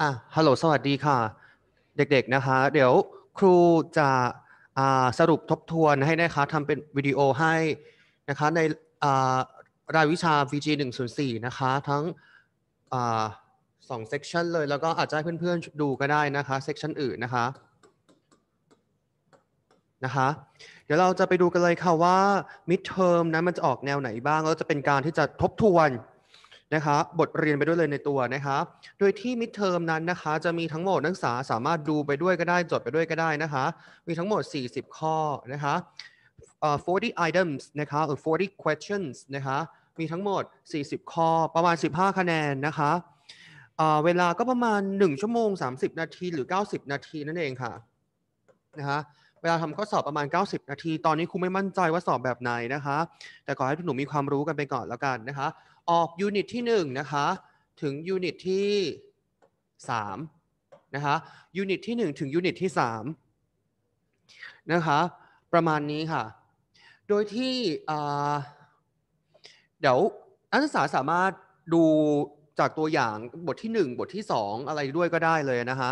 อ่ะ ฮัลโหล สวัสดีค่ะ เด็กๆ นะคะ เดี๋ยวครูจะสรุปทบทวนให้นะคะทำเป็นวิดีโอให้นะคะ ในรายวิชา VG 104นะคะ ทั้งสองเซกชันเลย แล้วก็อาจจะให้เพื่อนๆ ดูก็ได้นะคะ เซกชันอื่นนะคะ นะคะ เดี๋ยวเราจะไปดูกันเลยค่ะว่ามิดเทอมนั้นมันจะออกแนวไหนบ้าง แล้วจะเป็นการที่จะทบทวนนะครับบทเรียนไปด้วยเลยในตัวนะครับโดยที่มิดเทอมนั้นนะคะ จะมีทั้งหมดนักศึกษาสามารถดูไปด้วยก็ได้ จดไปด้วยก็ได้นะคะ มีทั้งหมด 40 ข้อนะคะ40 items นะคะหรือ40 questions นะคะมีทั้งหมด 40 ข้อ ประมาณ 15 คะแนนนะคะเวลาก็ประมาณ 1 ชั่วโมง 30 นาทีหรือ 90 นาทีนั่นเองค่ะนะคะวลาทำข้อสอบประมาณ 90 นาที ตอนนี้ครูไม่มั่นใจว่าสอบแบบไหนนะคะ แต่ขอให้ทุกหนูมีความรู้กันไปก่อนแล้วกันนะคะ ออกยูนิตที่ 1 นะคะ ถึงยูนิตที่ 3 นะคะยูนิตที่ 1 ถึงยูนิตที่ 3 นะคะ ประมาณนี้ค่ะ โดยที่เดี๋ยวนักศึกษาสามารถดูจากตัวอย่างบทที่ 1 บทที่ 2 อะไรด้วยก็ได้เลยนะคะ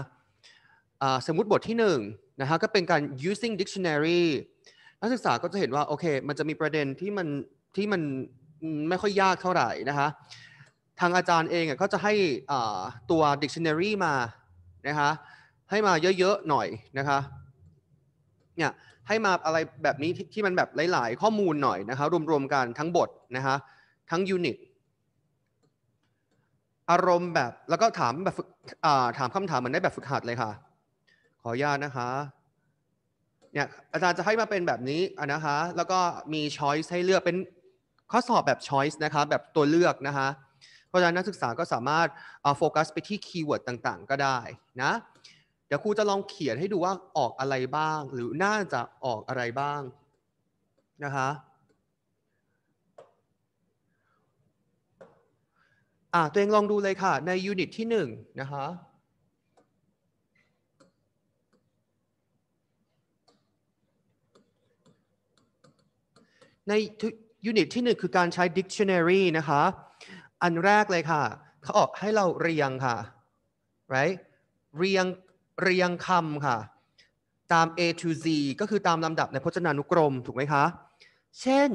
ะสมมติบทที่ 1นะฮะก็เป็นการ using dictionary นักศึกษาก็จะเห็นว่าโอเคมันจะมีประเด็นที่มันที่มันไม่ค่อยยากเท่าไหร่นะฮะทางอาจารย์เองก็จะให้ตัว dictionary มานะคะให้มาเยอะๆหน่อยนะคะเนี่ยให้มาอะไรแบบนี้ที่มันแบบหลายๆ ข้อมูลหน่อยนะคะรวมๆกันทั้งบทนะคะทั้งยูนิตอารมณ์แบบ แล้วก็ถามแบบถามคำถามเหมือนได้แบบฝึกหัดเลยค่ะขออนุญาตนะคะเนี่ยอาจารย์จะให้มาเป็นแบบนี้อ่ะนะคะ แล้วก็มีช้อยส์ให้เลือกเป็นข้อสอบแบบช้อยส์นะคะแบบตัวเลือกนะคะ เพราะฉะนั้นนักศึกษาก็สามารถโฟกัสไปที่คีย์เวิร์ดต่างๆ ก็ได้นะ เดี๋ยวครูจะลองเขียนให้ดูว่าออกอะไรบ้าง หรือน่าจะออกอะไรบ้างนะคะอ่ะตัวเองลองดูเลยค่ะในยูนิตที่ 1นนะคะในยูนิตที่หนึ่งคือการใช้ dictionary นะคะอันแรกเลยค่ะ เขาออกให้เราเรียงค่ะ right เรียงเรียงคำค่ะ ตาม A to Z ก็คือตามลำดับในพจนานุกรม ถูกไหมคะ เช่น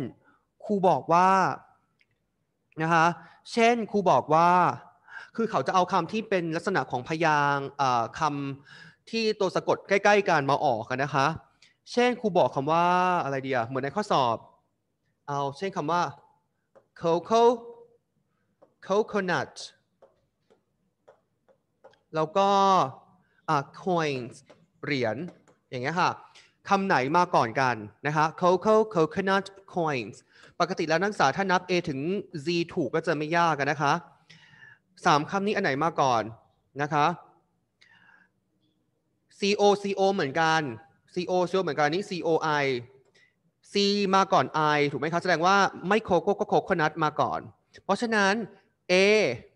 ครูบอกว่านะคะเช่นครูบอกว่า คือเขาจะเอาคำที่เป็นลักษณะของพยางคำที่ตัวสะกดใกล้ๆกันมาออกนะคะเช่นครูบอกคำว่าอะไรเดียเหมือนในข้อสอบเอาเช่นคำว่า cocoa coconut แล้วก็ coins เหรียญ อย่างเงี้ยค่ะ คำไหนมาก่อนกันนะคะ cocoa coconut coins ปกติแล้วนักศึกษาถ้านับ A ถึง Z ถูกก็จะไม่ยากกันนะคะสามคำนี้อันไหนมาก่อนนะคะ CO CO เหมือนกัน CO CO เหมือนกันนี่ COI C มาก่อน I ถูกไหมครับแสดงว่าไม่โคโก้ก็โคคอนัทมาก่อนเพราะฉะนั้น A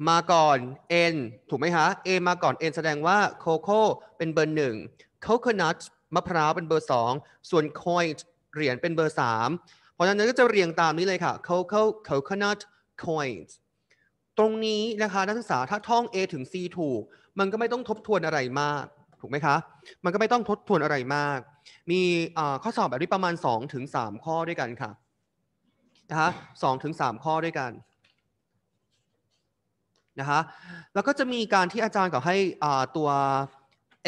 มาก่อน N ถูกไหมฮะ A มาก่อน N แสดงว่าโคโค่เป็นเบอร์หนึ่งโคคอนัทมะพร้าวเป็นเบอร์สองส่วนคอยเหรียญเป็นเบอร์สามเพราะฉะนั้นก็จะเรียงตามนี้เลยค่ะโคโค่โคคอนัทคอยตรงนี้นะคะนักศึกษาถ้าท่อง A ถึง C ถูกมันก็ไม่ต้องทบทวนอะไรมากถูกไหมคะมันก็ไม่ต้องทบทวนอะไรมากมีข้อสอบแบบนี้ประมาณ2ถึง3ข้อด้วยกันค่ะนะคะสองถึงสามข้อด้วยกันนะคะแล้วก็จะมีการที่อาจารย์ก็ให้ตัว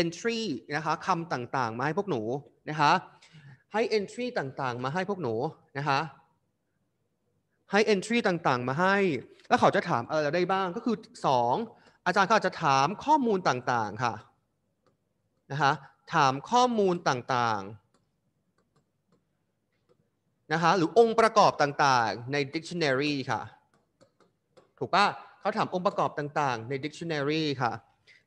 entry นะคะคำต่างๆ มาให้พวกหนูนะคะให้ entry ต่างๆ มาให้พวกหนูนะคะให้ entry ต่างๆมาให้แล้วเขาจะถามอะไรได้บ้างก็คือ 2 อาจารย์เขาจะถามข้อมูลต่างๆค่ะนะคะถามข้อมูลต่าง ๆ นะคะ หรือองค์ประกอบต่างๆใน dictionary ค่ะ ถูกปะเขาถามองค์ประกอบต่างๆใน dictionary ค่ะ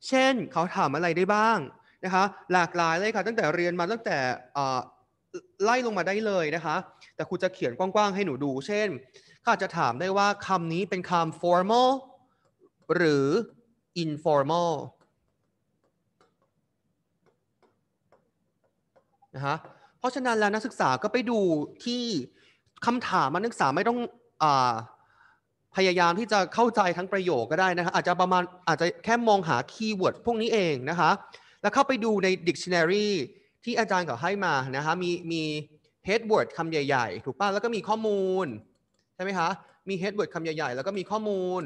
เช่นเขาถามอะไรได้บ้าง นะคะ หลากหลายเลยค่ะตั้งแต่เรียนมาตั้งแต่ไล่ลงมาได้เลยนะคะ แต่ครูจะเขียนกว้างๆให้หนูดู เช่นก็าจจะถามได้ว่าคำนี้เป็นคำ formal หรือ informal ะฮะเพราะฉะนั้นแล้ว นักศึกษาก็ไปดูที่คำถามนักศึกษาไม่ต้องอ่าพยายามที่จะเข้าใจทั้งประโยคก็ได้นะคะอาจจะประมาณอาจจะแค่มองหาคีย์เวิร์ดพวกนี้เองนะคะแล้วเข้าไปดูใน dictionary ที่อาจารย์เขาให้มานะคะมีมี headword คำใหญ่ ๆ ถูกป่ะแล้วก็มีข้อมูลใช่ไหมคะมี headword คำใหญ่ๆ แล้วก็มีข้อมูล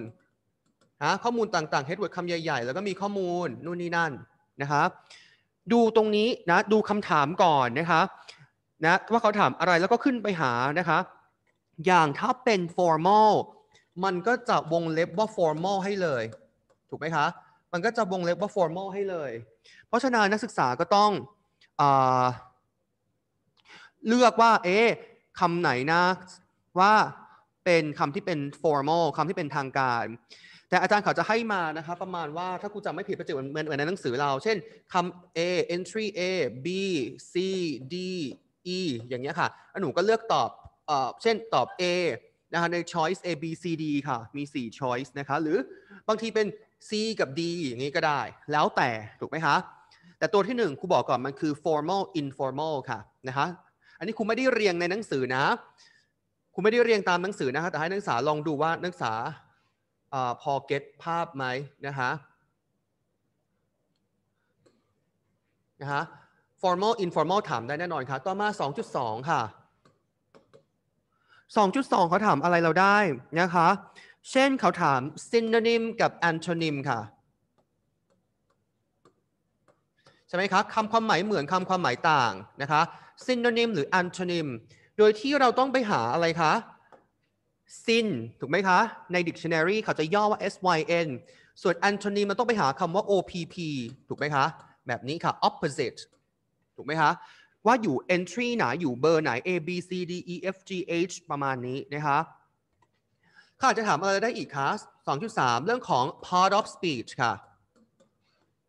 นะข้อมูลต่างๆ headword คำใหญ่ๆแล้วก็มีข้อมูลนู่นนี่นั่นนะคะดูตรงนี้นะดูคำถามก่อนนะคะนะว่าเขาถามอะไรแล้วก็ขึ้นไปหานะคะอย่างถ้าเป็น formal มันก็จะวงเล็บว่า formal ให้เลย ถูกไหมคะมันก็จะวงเล็บว่า formal ให้เลยเพราะฉะนั้นนักศึกษาก็ต้องอเลือกว่าเอ๊คำไหนนะว่าเป็นคำที่เป็น formal คำที่เป็นทางการต่อาจารย์เขาจะให้มานะครับประมาณว่าถ้ากูจำไม่ผิดประจตเหมือนในหนังสือเรา เช่นคำ A entry A B C D E อย่างเงี้ยค่ะ หนูก็เลือกตอบ เช่นตอบ A นะคะใน choice A B C D ค่ะ มี 4 choice นะคะ หรือบางทีเป็น C กับ D อย่างนี้ก็ได้ แล้วแต่ถูกไหมคะ แต่ตัวที่1ครูบอกก่อนมันคือ formal informal ค่ะนะคะอันนี้ครูไม่ได้เรียงในหนังสือนะครูไม่ได้เรียงตามหนังสือนะคะแต่ให้นักศึกษาลองดูว่านักศึกษาอพอเก็ตภาพไหมนะฮะนะฮะ formal informal ถามได้แน่นอนครับต่อมา 2.2 ค่ะ 2.2 เขาถามอะไรเราได้ นะคะเช่นเขาถาม synonym กับ antonym ค่ะใช่ไหมครับคำความหมายเหมือนคำความหมายต่างนะคะ synonym หรือ antonym โดยที่เราต้องไปหาอะไรคะ sin ถูกไหมคะ ใน dictionary เขาจะย่อว่า syn ส่วน antonym มันต้องไปหาคำว่า opp ถูกไหมคะ แบบนี้ค่ะ opposite ถูกไหมคะ ว่าอยู่ entry ไหนอยู่เบอร์ไหน a b c d e f g h ประมาณนี้นะคะข้าจะถามอะไรได้อีกคะ2.3 เรื่องของ part of speech ค่ะ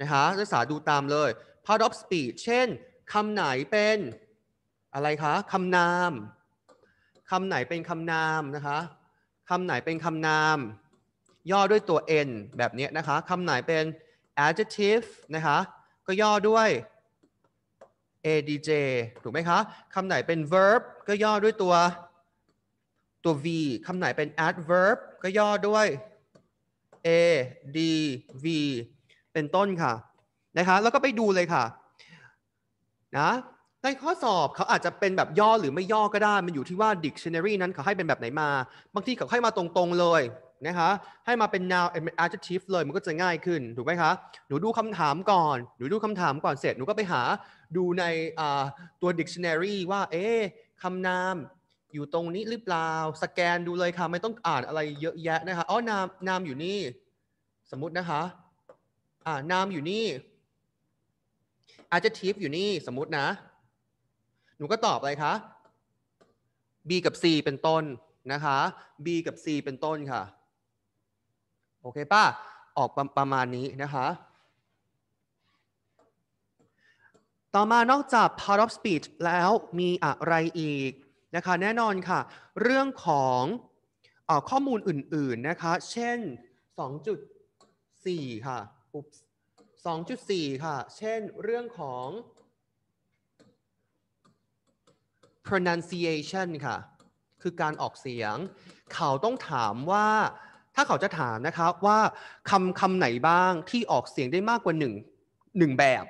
นะคะนักศึกษาดูตามเลย part of speech เช่นคำไหนเป็น อะไรคะคำนามคำไหนเป็นคำนามนะคะ คำไหนเป็นคำนาม ย่อด้วยตัว n แบบนี้นะคะ คำไหนเป็น adjective นะคะ ก็ย่อด้วย adj ถูกไหมคะ คำไหนเป็น verb ก็ย่อด้วยตัวตัว v คำไหนเป็น adverb ก็ย่อด้วย a d v เป็นต้นค่ะ นะคะ แล้วก็ไปดูเลยค่ะ นะในข้อสอบเขาอาจจะเป็นแบบย่อหรือไม่ย่อก็ได้ มันอยู่ที่ว่า dictionary นั้นเขาให้เป็นแบบไหนมา บางทีเขาให้มาตรงๆเลยนะคะ ให้มาเป็น noun and adjective เลย มันก็จะง่ายขึ้นถูกไหมคะ หนูดูคำถามก่อน หนูดูคำถามก่อนเสร็จหนูก็ไปหา ดูในตัว dictionary ว่าเอ๊คำนามอยู่ตรงนี้หรือเปล่า สแกนดูเลยค่ะ ไม่ต้องอ่านอะไรเยอะแยะนะคะ อ๋อ นามนามอยู่นี่ สมมตินะคะ อ่านามอยู่นี่ adjective อยู่นี่ สมมตินะหนูก็ตอบอะไรคะ b กับ c เป็นต้น นะคะ b กับ c เป็นต้นค่ะ โอเคป้าออกประประมาณนี้นะคะ ต่อมานอกจาก part of speech แล้วมีอะไรอีกนะคะแน่นอนค่ะ เรื่องของอข้อมูลอื่นๆ นะคะ เช่น 2.4 ค่ะอุ2.4ค่ะ เช่นเรื่องของ pronunciation ค่ะคือการออกเสียง เขาต้องถามว่าถ้าเขาจะถามนะคะว่าคำคำไหนบ้างที่ออกเสียงได้มากกว่าหนึ่งหนึ่งแบบ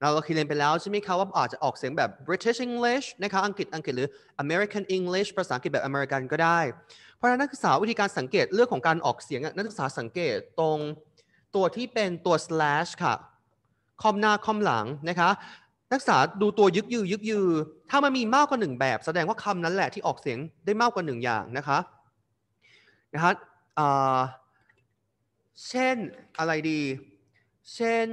เราเคยเรียนไปแล้ว ใช่ไหมคะว่าอาจจะออกเสียงแบบ British English นะคะอังกฤษอังกฤษหรือ American English ภาษาอังกฤษ แบบอเมริกันก็ได้ เพราะะนั้น นักศึกษาวิธีการสังเกตเรื่องของการออกเสียง นักศึกษาสังเกตตรงตัวที่เป็นตัว slash ค่ะคอมหน้าคอมหลังนะคะนักศึกษาดูตัวยึกยือยึกยือ ถ้ามันมีมากกว่าหนึ่งแบบ แสดงว่าคำนั้นแหละที่ออกเสียงได้มากกว่าหนึ่งอย่างนะคะนะคะเช่นอะไรดีเช่น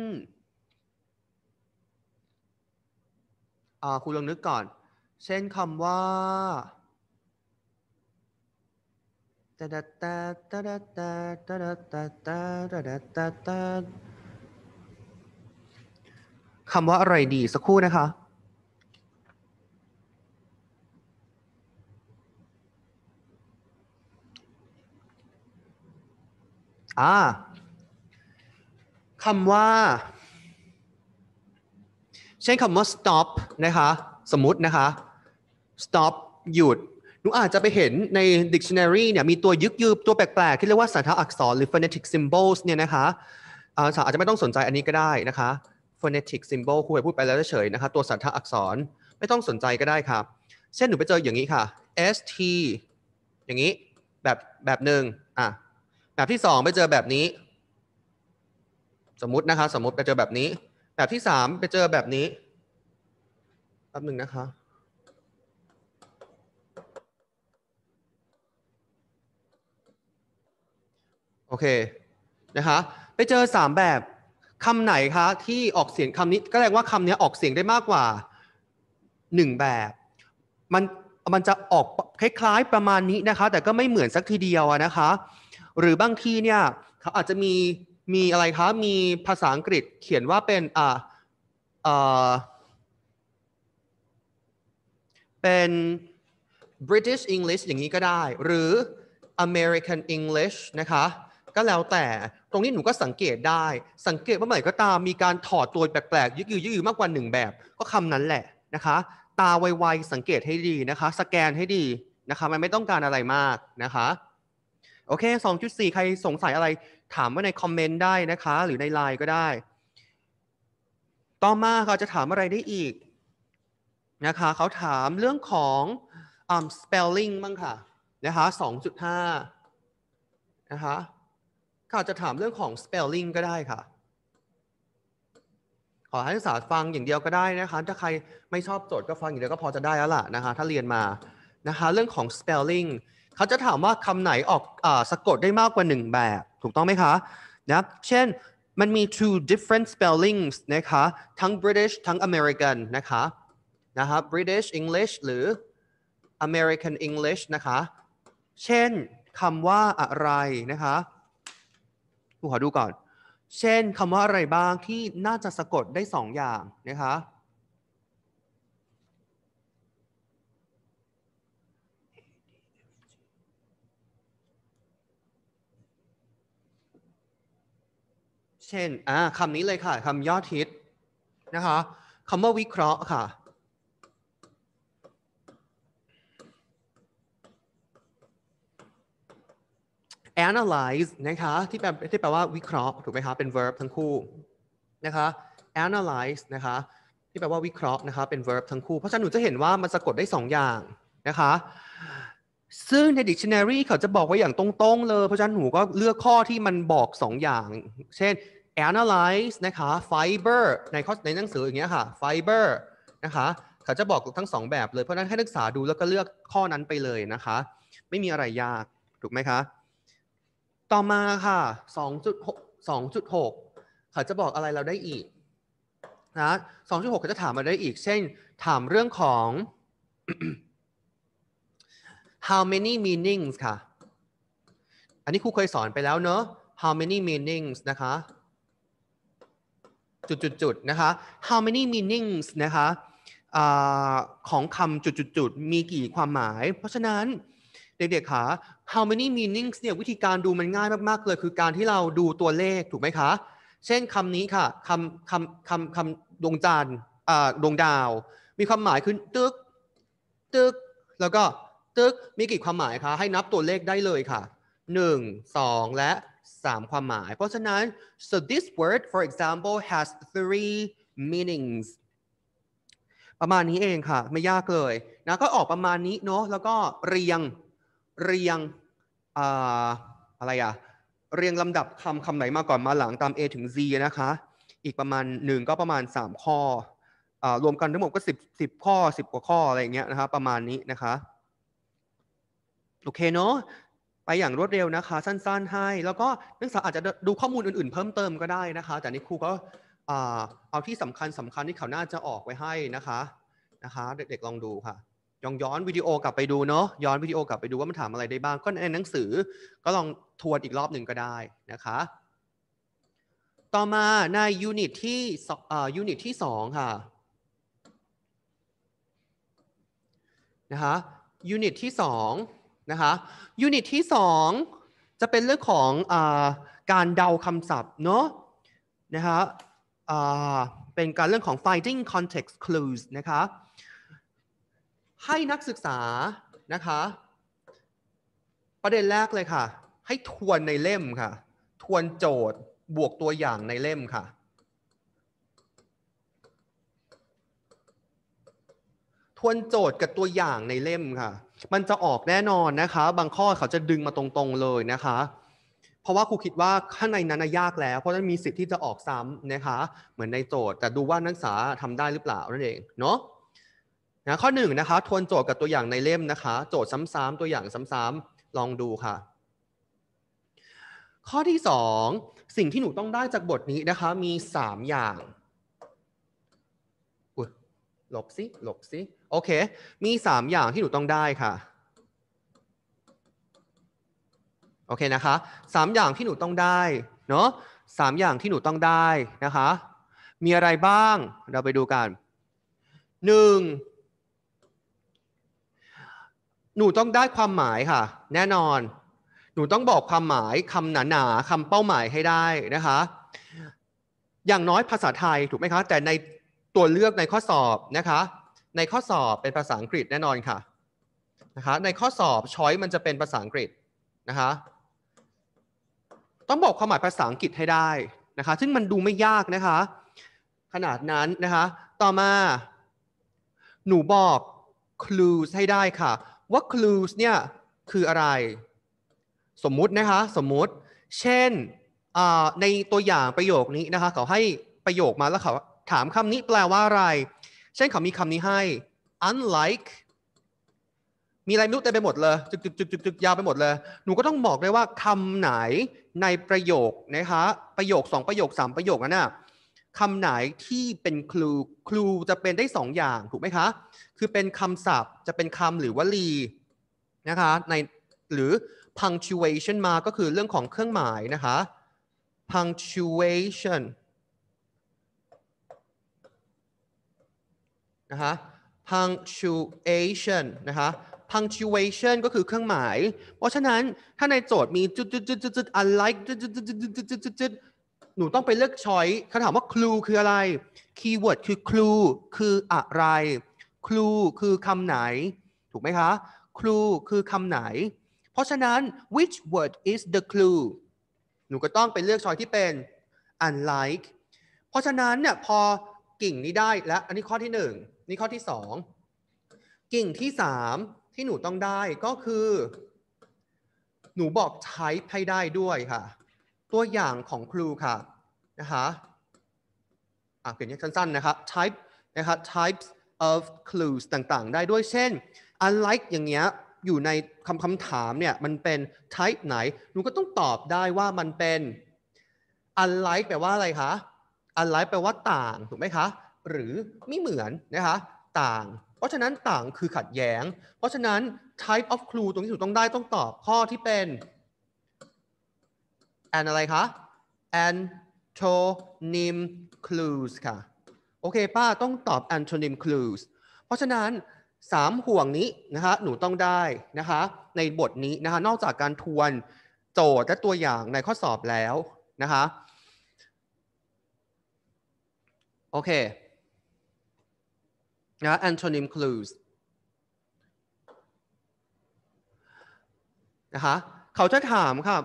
คุณลองนึกก่อน เช่นคำว่าตาตาตาตาตาตาตาตาตาตาคำว่า อะไรดีสักครู่นะคะอ่าคำว่าใช้คำว่า stop นะคะ สมมตินะคะ stop หยุด หนูอาจจะไปเห็นใน dictionary เนี่ย มีตัวยึกยืบตัวแปลกๆ ที่เรียกว่า สัญลักษณ์อักษรหรือ phonetic symbols เนี่ยนะคะอาจจะไม่ต้องสนใจอันนี้ก็ได้นะคะ phonetic symbol คุณไปพูดไปแล้วเฉยนะคะตัวสันทัดอักษรไม่ต้องสนใจก็ได้ครับ เช่นหนูไปเจออย่างนี้ค่ะ st อย่างนี้แบบแบบหนึ่งอ่ะแบบที่สองไปเจอแบบนี้ สมมตินะคะสมมติไปเจอแบบนี้ แบบที่สามไปเจอแบบนี้แป๊บหนึ่งนะคะ โอเค นะคะ ไปเจอ 3 แบบคำไหนคะ ที่ออกเสียงคำนี้ก็แสดงว่าคำนี้ออกเสียงได้มากกว่าหนึ่งแบบมันมันจะออกคล้ายๆประมาณนี้นะคะ แต่ก็ไม่เหมือนสักทีเดียวนะคะ หรือบางทีเนี่ยเขาอาจจะมีมีอะไรคะมีภาษาอังกฤษเขียนว่าเป็นอ่าอ่าเป็น British English อย่างนี้ก็ได้ หรือ American English นะคะ ก็แล้วแต่ตรงนี้หนูก็สังเกตได้ สังเกตว่าเมื่อไหร่ก็ตามมีการถอดตัวแปลกๆยืดยืดมากกว่าหนึ่งแบบ ก็คำนั้นแหละนะคะ ตาไวๆ สังเกตให้ดีนะคะ สแกนให้ดีนะคะ มันไม่ต้องการอะไรมากนะคะโอเค 2.4 ใครสงสัยอะไรถามไว้ในคอมเมนต์ได้นะคะ หรือในไลน์ก็ได้ ต่อมาเขาจะถามอะไรได้อีกนะคะเขาถามเรื่องของอ่า spelling บ้างค่ะนะคะ 2.5 นะคะค่ะจะถามเรื่องของ spelling ก็ได้ค่ะ ขอให้นักศึกษาฟังอย่างเดียวก็ได้นะคะ ถ้าใครไม่ชอบโจทย์ก็ฟังอย่างเดียวก็พอจะได้แล้วล่ะนะคะ ถ้าเรียนมานะคะ เรื่องของ spelling เขาจะถามว่าคำไหนออกอสะกดได้มากกว่า1แบบ ถูกต้องไหมคะนะเช่นมันมี two different spellings นะคะ ทั้ง British ทั้ง American นะคะนะครับ British English หรือ American English นะคะ เช่นคำว่าอะไรนะคะครูขอดูก่อน เช่นคำว่าอะไรบ้างที่น่าจะสะกดได้สองอย่างนะคะ เช่นอ่าคำนี้เลยค่ะ คำยอดฮิตนะคะคำว่าวิเคราะห์ค่ะ analyze นะคะที่แปลที่แปลว่าวิเคราะห์ถูกไหมคะเป็น verb ทั้งคู่นะคะ analyze นะคะ ที่แปลว่าวิเคราะห์นะคะเป็น verb ทั้งคู่ เพราะฉะนั้นหนูจะเห็นว่ามันสะกดได้ 2 อย่างนะคะ ซึ่งใน dictionary เขาจะบอกไว้อย่างตรงๆเลยเพราะฉะนั้นหนูก็เลือกข้อที่มันบอก 2 อย่าง เช่น analyze นะคะ fiber ในข้อในหนังสืออย่างเงี้ยค่ะ fiber นะคะเขาจะบอกทั้ง 2 แบบเลย เพราะนั้นให้นักศึกษาดูแล้วก็เลือกข้อนั้นไปเลยนะคะ ไม่มีอะไรยากถูกไหมคะต่อมาค่ะ2.6 2.6 เขาจะบอกอะไรเราได้อีกนะ 2.6เขาจะถามมาได้อีก เช่น ถามเรื่องของ how many meanings ค่ะ อันนี้ครูเคยสอนไปแล้วเนอะ how many meanings นะคะ จุดๆๆ นะคะ how many meanings นะคะอของคำจุด ๆ ๆ มีกี่ความหมาย เพราะฉะนั้นเด็กๆ คะ how many meanings เนี่ยวิธีการดูมันง่ายมาก ๆ เลยคือการที่เราดูตัวเลข ถูกไหมคะ เช่นคำนี้ค่ะคำคำคำคำดวงจันทร์อ่าดวงดาว มีความหมายคือ ตึก ตึก แล้วก็ ตึก มีกี่ความหมายคะให้นับตัวเลขได้เลยค่ะ 1 2 และ 3 ความหมาย เพราะฉะนั้น so this word for example has three meanings ประมาณนี้เองค่ะ ไม่ยากเลยนะก็ออกประมาณนี้เนาะแล้วก็เรียงเรียงอะไรอะเรียงลำดับคำคำไหนมาก่อนมาหลังตาม A ถึง Z นะคะอีกประมาณ 1 ก็ประมาณ 3 ข้ออรวมกันทั้งหมดก็10 10 ข้อ 10 กว่าข้อ อะไรอย่างเงี้ยนะคะประมาณนี้นะคะโอเคเนาะไปอย่างรวดเร็วนะคะสั้นๆให้ แล้วก็นักศึกษาอาจจะดูข้อมูลอื่นๆ เพิ่มเติมก็ได้นะคะแต่นี่ครูก็เอาที่สำคัญสำคัญที่เขาน่าจะออกไว้ให้นะคะนะคะเด็กๆลองดูค่ะย้อนย้อนวิดีโอ กลับไปดูเนาะย้อนวิดีโอ กลับไปดู ว่ามันถามอะไรได้บ้างก็ในหนังสือก็ลองทวนอีกรอบหนึ่งก็ได้ นะคะ ต่อมาในยูนิตที่ยูนิตที่สองค่ะนะคะยูนิตที่สองนะคะยูนิตที่สองจะเป็นเรื่องของอการเดาคำศัพท์ เนาะนะคะเป็นการเรื่องของ finding context clues นะคะให้นักศึกษานะคะ ประเด็นแรกเลยค่ะ ให้ทวนในเล่มค่ะ ทวนโจทย์บวกตัวอย่างในเล่มค่ะ ทวนโจทย์กับตัวอย่างในเล่มค่ะ มันจะออกแน่นอนนะคะ บางข้อเขาจะดึงมาตรงๆเลยนะคะ เพราะว่าครูคิดว่าข้างในนั้นยากแล้ว เพราะนั้นมีสิทธิ์ที่จะออกซ้ำนะคะเหมือนในโจทย์แต่ดูว่านักศึกษาทำได้หรือเปล่านั่นเองเนาะนะข้อ1นนะคะทวนโจทย์กับตัวอย่างในเล่มนะคะโจทย์ซ้ำๆตัวอย่างซ้ำๆลองดูค่ะ ข้อที่ 2 สิ่งที่หนูต้องได้จากบทนี้นะคะมี 3 อย่างอุยหลบซิหลบซิโอเคมี3อย่างที่หนูต้องได้ค่ะโอเคนะคะสามอย่างที่หนูต้องได้เนาะสามอย่างที่หนูต้องได้นะคะมีอะไรบ้างเราไปดูกันหนึ่งหนูต้องได้ความหมายค่ะแน่นอน หนูต้องบอกความหมาย คำหนาๆ คำเป้าหมายให้ได้นะคะอย่างน้อยภาษาไทยถูกไหมคะ แต่ในตัวเลือกในข้อสอบนะคะในข้อสอบเป็นภาษาอังกฤษแน่นอนค่ะนะคะในข้อสอบ ช้อยมันจะเป็นภาษาอังกฤษนะคะต้องบอกความหมายภาษาอังกฤษให้ได้นะคะซึ่งมันดูไม่ยากนะคะ ขนาดนั้นนะคะต่อมา หนูบอก clues ให้ได้ค่ะว่า clues เนี่ยคืออะไร สมมุตินะคะสมมุติเช่นในตัวอย่างประโยคนี้นะคะเขาให้ประโยคมาแล้วเขาถามคำนี้แปลว่าอะไร เช่นเขามีคำนี้ให้ unlike มีอะไรไม่รู้เต็มไปหมดเลยจุกจุกจุกจุกจุยาวไปหมดเลย หนูก็ต้องบอกได้ว่าคำไหนในประโยคนะคะประโยค2ประโยค3 ประโยคนั้นน่ะคำไหนที่เป็นคลูคลูจะเป็นได้ 2ออย่าง ถูกไหมคะ คือเป็นคำศัพท์จะเป็นคำหรือวลีนะคะในหรือ punctuation มาก็คือเรื่องของเครื่องหมายนะคะ punctuation นะคะ punctuation นะคะ punctuation ก็คือเครื่องหมาย เพราะฉะนั้นถ้าในโจทย์มีจุดๆๆๆ unlike จุดๆๆๆนูต้องไปเลือกช้อยคำถามว่าคลูคืออะไรคีย์เวิร์ดคือคลูคืออะไรคลูคือคำไหน ถูกไหมคะคลูคือคำไหน เพราะฉะนั้น which word is the clue หนูก็ต้องไปเลือกช้อยที่เป็น unlike เพราะฉะนั้นเนี่ยพอกิ่งนี้ได้และอันนี้ข้อที่1นี่ข้อที่ 2 กิ่งที่ 3 ที่หนูต้องได้ก็คือ หนูบอก type ให้ได้ด้วยค่ะ ตัวอย่างของครูค่ะนะคะอ่าเปลี่ยนเรีสั้นๆ นะครับ type นะครับ types of clues ต่างๆ ได้ด้วยเช่น unlike อย่างเงี้ย อยู่ในคำคำถามเนี่ย มันเป็น type ไหน หนูก็ต้องตอบได้ว่ามันเป็น unlike แปลว่าอะไรคะ unlike แปลว่าต่าง ถูกไหมคะ หรือไม่เหมือนนะคะ ต่าง เพราะฉะนั้นต่างคือขัดแย้ง เพราะฉะนั้น type of clue ตรงที่ถูกต้องได้ต้องตอบข้อที่เป็น and อะไรคะ and antonym clues ค่ะ โอเค ป้าต้องตอบ antonym clues เพราะฉะนั้น 3ห่วงนี้นะคะหนูต้องได้นะคะในบทนี้นะคะนอกจากการทวนโจทย์และตัวอย่างในข้อสอบแล้วนะคะโอเคนะ antonym clues นะคะเขาจะถามครับ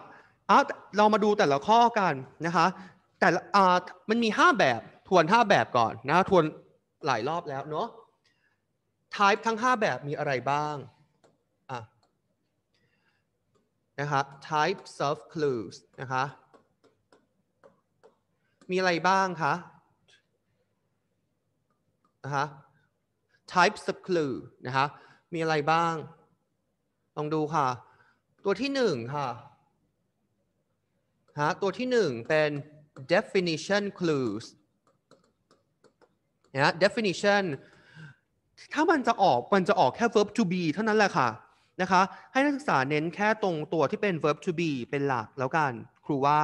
เอาเรามาดูแต่ละข้อกันนะคะแต่มันมี 5 แบบ ทวน5 แบบก่อนนะ ทวนหลายรอบแล้วเนาะ type ทั้ง 5 แบบมีอะไรบ้างะนะครับ type serve clues นะคะ มีอะไรบ้างคะ นะคะ type serve clue นะคะ มีอะไรบ้าง ลองดูค่ะ ตัวที่ 1 ค่ะฮะตัวที่ 1 เป็น definition clues นะ definition ถ้ามันจะออก มันจะออกแค่ verb to be เท่านั้นแหละค่ะนะคะให้นักศึกษาเน้นแค่ตรงตัวที่เป็น verb to be เป็นหลักแล้วกันครูว่า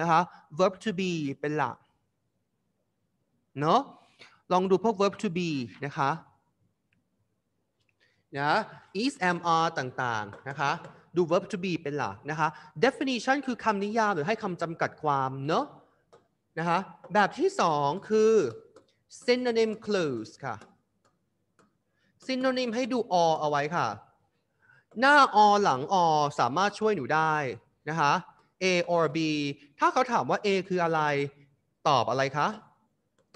นะคะ verb to be เป็นหลัก เนาะลองดูพวก verb to be นะคะนะ is am are ต่าง ๆ นะคะดู verb to be เป็นหลัก นะคะ definition คือคำนิยามหรือให้คำจำกัดความ เนาะนะคะแบบที่สองคือ synonym clues ค่ะ synonym ให้ดู or เอาไว้ค่ะ หน้า or หลัง or สามารถช่วยหนูได้นะคะ A or B ถ้าเขาถามว่า A คืออะไร ตอบอะไรคะ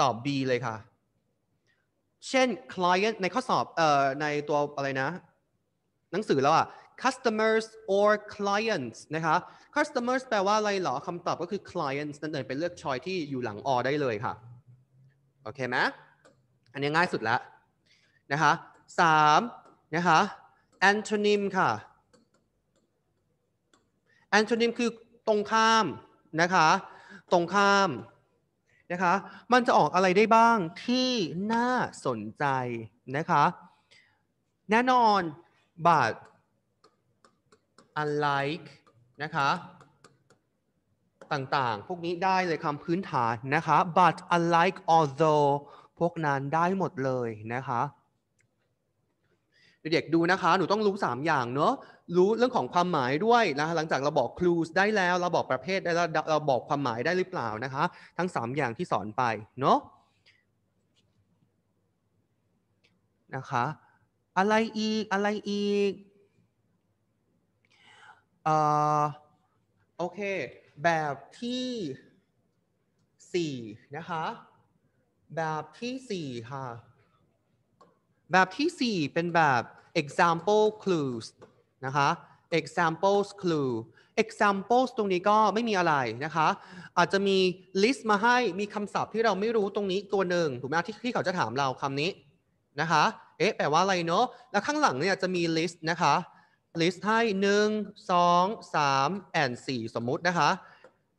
ตอบ B เลยค่ะ เช่น client ในข้อสอบเอ่อในตัวอะไรนะหนังสือแล้วอ่ะ customers or clients นะคะ customers แปลว่าอะไรหรอ คำตอบก็คือ clients นั่นเอง เป็นเลือกชอยที่อยู่หลังอได้เลยค่ะ โอเคไหมอันนี้ง่ายสุดแล้วนะคะสามนะคะ antonym ค่ะ antonym คือตรงข้ามนะคะ ตรงข้ามนะคะ มันจะออกอะไรได้บ้างที่น่าสนใจนะคะ แน่นอนบาท unlike นะคะ ต่างๆ พวกนี้ได้เลยคำพื้นฐานนะคะ but unlike although พวกนั้นได้หมดเลยนะคะ เด็กๆดูนะคะ หนูต้องรู้ 3 อย่างเนอะรู้เรื่องของความหมายด้วยนะหลังจากเราบอก clues ได้แล้ว เราบอกประเภทได้แล้ว เราบอกความหมายได้หรือเปล่านะคะ ทั้ง 3 อย่างที่สอนไปเนอะนะคะ อะไรอีก อะไรอีกโอเค แบบที่สี่นะคะ แบบที่สี่ค่ะ แบบที่สี่เป็นแบบ example clues นะคะ examples clue examples ตรงนี้ก็ไม่มีอะไรนะคะ อาจจะมี list มาให้มีคำศัพท์ที่เราไม่รู้ตรงนี้ตัวหนึ่งถูกไหมที่ที่เขาจะถามเราคำนี้นะคะเอ๊ะแปลว่าอะไรเนาะแล้วข้างหลังเนี่ยจะมี list นะคะลิสต์ให้หนึ่งสองสามแอนสี่สมมุตินะคะ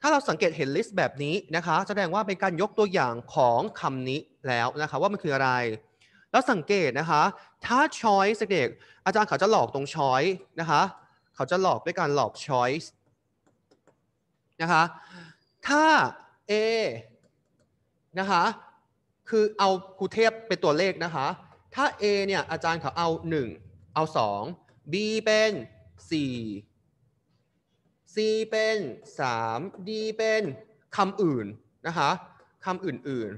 ถ้าเราสังเกตเห็นลิสต์แบบนี้นะคะแสดงว่าเป็นการยกตัวอย่างของคำนี้แล้วนะคะว่ามันคืออะไรแล้วสังเกตนะคะถ้า choice เด็กอาจารย์เขาจะหลอกตรง choice นะคะเขาจะหลอกด้วยการหลอก choice นะคะถ้า A นะคะคือเอาครูเทพเป็นตัวเลขนะคะถ้า A เนี่ยอาจารย์เขาเอา 1 เอา 2 B เป็น 4 C เป็น 3 D เป็นคำอื่นนะคะคำอื่น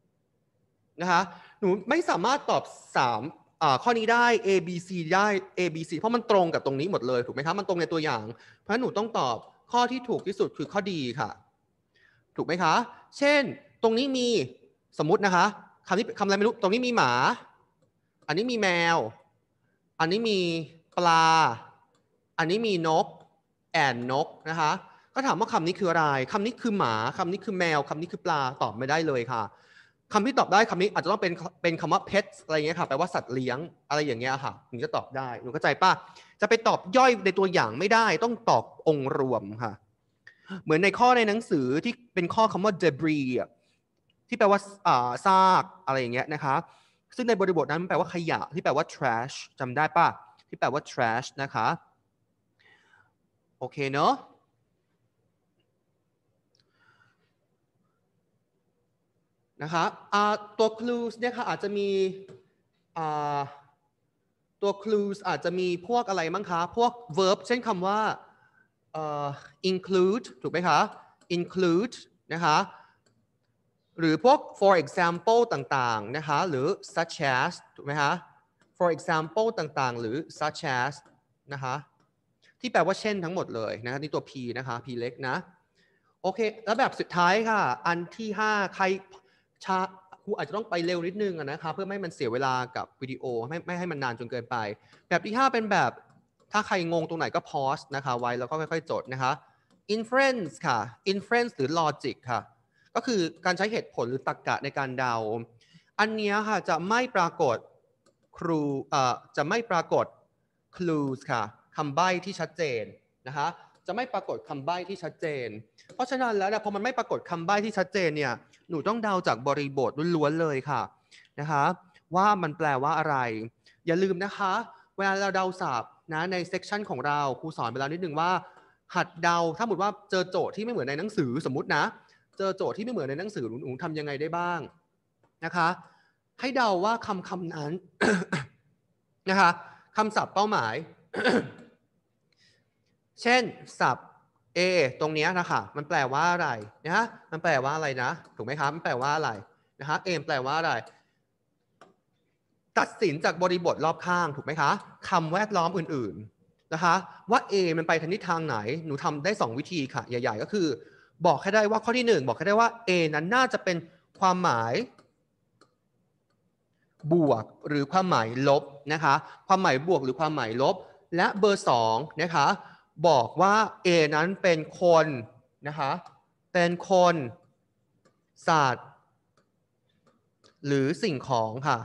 ๆนะคะ หนูไม่สามารถตอบ3ข้อนี้ได้ A B C ได้ A B C เพราะมันตรงกับตรงนี้หมดเลยถูกไหมครับมันตรงในตัวอย่าง เพราะหนูต้องตอบข้อที่ถูกที่สุดคือข้อดีค่ะ ถูกไหมคะ เช่นตรงนี้มีสมมตินะคะคำนี้คำอะไรไม่รู้ ตรงนี้มีหมา อันนี้มีแมวอันนี้มี ปลา อันนี้มีนกแอนนกนะคะ ก็ถามว่าคำนี้คืออะไรคำนี้คือหมาคำนี้คือแมวคำนี้คือปลา ตอบไม่ได้เลยค่ะคำที่ตอบได้คำนี้อาจจะต้องเป็นเป็นคำว่า pet อะไรเงี้ยค่ะ แปลว่าสัตว์เลี้ยงอะไรอย่างเงี้ยค่ะถึงจะตอบได้ หนูเข้าใจป่ะจะไปตอบย่อยในตัวอย่างไม่ได้ ต้องตอบองค์รวมค่ะ เหมือนในข้อในหนังสือที่เป็นข้อคำว่า debris ที่แปลว่าซากอะไรอย่างเงี้ยนะคะซึ่งในบริบทนั้นแปลว่าขยะที่แปลว่า trash จำได้ปะที่แปลว่า trash นะคะ โอเคเนาะนะคะตัว clues เนี่ยค่ะอาจจะมีตัว clues อาจจะมีพวกอะไรมั้งคะ พวก verb เช่นคำว่า include ถูกไหมคะ include นะคะหรือพวก for example ต่างๆ นะคะ หรือ such as ถูกไหมคะ for example ต่างๆ หรือ such as นะคะ ที่แปลว่าเช่นทั้งหมดเลยนะคะนี่ตัว p นะคะ p เล็กนะ โอเค แล้วแบบสุดท้ายค่ะ อันที่ 5 ใครชาครูอาจจะต้องไปเร็วนิดนึงนะคะ เพื่อไม่ให้มันเสียเวลากับวิดีโอ ไม่ไม่ให้มันนานจนเกินไป แบบที่ 5 เป็นแบบ ถ้าใครงงตรงไหนก็พอสนะคะ ไว้แล้วก็ค่อย ๆ จดนะคะ inference ค่ะ inference หรือ logic ค่ะก็คือการใช้เหตุผลหรือตรรกกะในการเดา อันนี้ค่ะ จะไม่ปรากฏครูเอ่อจะไม่ปรากฏ clues ค่ะคำใบ้ที่ชัดเจนนะคะจะไม่ปรากฏคำใบ้ที่ชัดเจน เพราะฉะนั้น แล้วนะพอมันไม่ปรากฏคำใบ้ที่ชัดเจนเนี่ยหนูต้องเดาจากบริบทล้วนๆเลยค่ะนะคะว่ามันแปลว่าอะไร อย่าลืมนะคะเวลาเราเดาศัพท์นะในเซกชันของเราครูสอนไปแล้วนิดนึงว่า หัดเดาถ้าสมมติว่าเจอโจทย์ที่ไม่เหมือนในหนังสือสมมตินะเจอโจทย์ที่ไม่เหมือนในหนังสือ หนูทำยังไงได้บ้างนะคะ ให้เดาว่าคำคำนั้นนะคะคำศัพท์เป้าหมาย เช่น ศัพท์ A ตรงนี้นะคะ มันแปลว่าอะไรนะะมันแปลว่าอะไรนะ ถูกไหมครับมันแปลว่าอะไรนะคะ A แปลว่าอะไร ตัดสินจากบริบทรอบข้าง ถูกไหมคะคำแวดล้อมอื่นๆนะคะ ว่า A มันไปทางทิศทางไหน หนูทำได้ 2 วิธีค่ะ ใหญ่ๆก็คือบอกแค่ได้ว่าข้อที่ 1 บอกแค่ได้ว่า A นั้นน่าจะเป็นความหมาย บวกหรือความหมายลบนะคะความหมายบวกหรือความหมายลบ และเบอร์2นะคะบอกว่า A นั้นเป็นคนนะคะเป็นคนสัตว์หรือสิ่งของค่ะ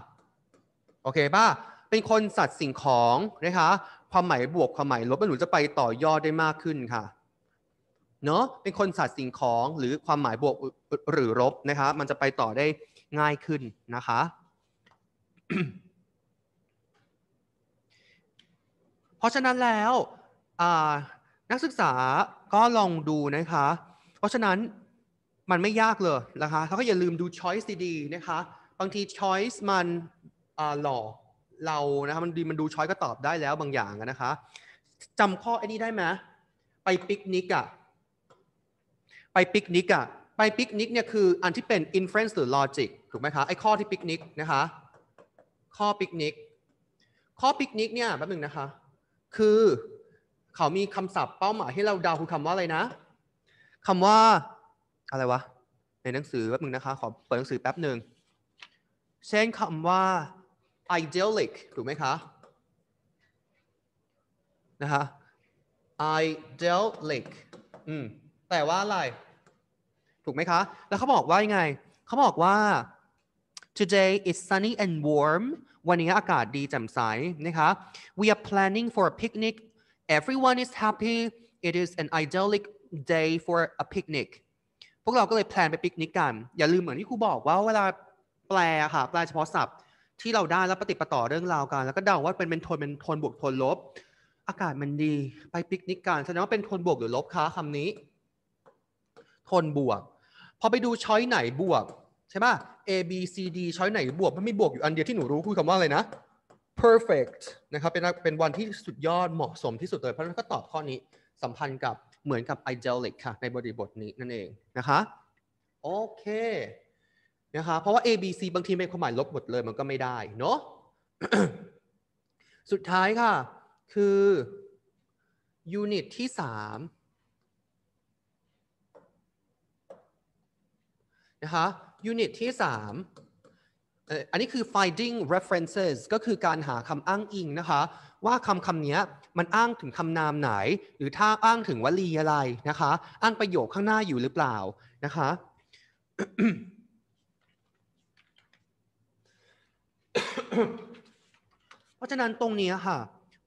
โอเคป่ะเป็นคนสัตว์สิ่งของนะคะความหมายบวกความหมายลบแล้วหนูจะไปต่อยอดได้มากขึ้นค่ะเนาะเป็นคนสัตว์สิ่งของหรือความหมายบวกหรือลบนะคะมันจะไปต่อได้ง่ายขึ้นนะคะ เพราะฉะนั้นแล้วนักศึกษาก็ลองดูนะคะเพราะฉะนั้นมันไม่ยากเลยนะคะแล้วก็อย่าลืมดู choice ดีๆนะคะ บางที choice มันหลอกเรานะครับมันดีมันดูช้อยก็ตอบได้แล้วบางอย่างนะคะจำข้อไอ้นี้ได้ไหมไปปิกนิกอะไปปิกนิกอะไปปิกนิกเนี่ยคืออันที่เป็น inference หรือ logic ถูกไหมคะ ไอ้ข้อที่ปิกนิกนะคะ ข้อปิกนิกข้อปิกนิกเนี่ยแป๊บนึงนะคะ คือ เขามีคำศัพท์เป้าหมายให้เราเดาคือคำว่าอะไรนะ คำว่า อะไรวะ ในหนังสือแป๊บนึงนะคะ ขอเปิดหนังสือแป๊บหนึ่ง เช่นคำว่า idyllic ถูกไหมคะ นะคะ idyllic อืมแต่ว่าอะไร ถูกไหมคะ แล้วเขาบอกว่า ยังไง เขาบอกว่า today is sunny and warm วันนี้อากาศดีแจ่มใสนะคะ we are planning for a picnic everyone is happy it is an idyllic day for a picnic พวกเราก็เลยแพลนไปปิกนิกกัน อย่าลืมเหมือนที่ครูบอกว่าเวลาแปลค่ะแปลเฉพาะศัพท์ที่เราได้แล้วปฏิปต่อเรื่องราวกัน แล้วก็เดาว่าเป็นเป็นโทนเป็นโทนบวกโทนลบ อากาศมันดีไปปิกนิกกันแสดงว่าเป็นโทนบวกหรือลบคะคำนี้ทนบวกพอไปดูช้อยไหนบวก ใช่ป่ะ A B C D ช้อยไหนบวก มันมีบวกอยู่อันเดียวที่หนูรู้คือคำว่าอะไรนะ perfect นะครับเป็นเป็นวันที่สุดยอดเหมาะสมที่สุดเลยเพราะนั้นก็ตอบข้อนี้สัมพันธ์กับเหมือนกับ idyllic ค่ะในบริบทนี้ นั่นเองนะคะโอเคนะคะเพราะว่า A B C บางทีเป็นความหมายลบหมดเลย มันก็ไม่ได้เนาะสุดท้ายค่ะคือยูนิตที่ 3นะคะยูนิตที่3อันนี้คือ finding references ก็คือการหาคำอ้างอิงนะคะ ว่าคำคำนี้มันอ้างถึงคำนามไหน หรือถ้าอ้างถึงวลีอะไรนะคะอ้างประโยคข้างหน้าอยู่หรือเปล่านะคะเพราะฉะนั้นตรงนี้ค่ะ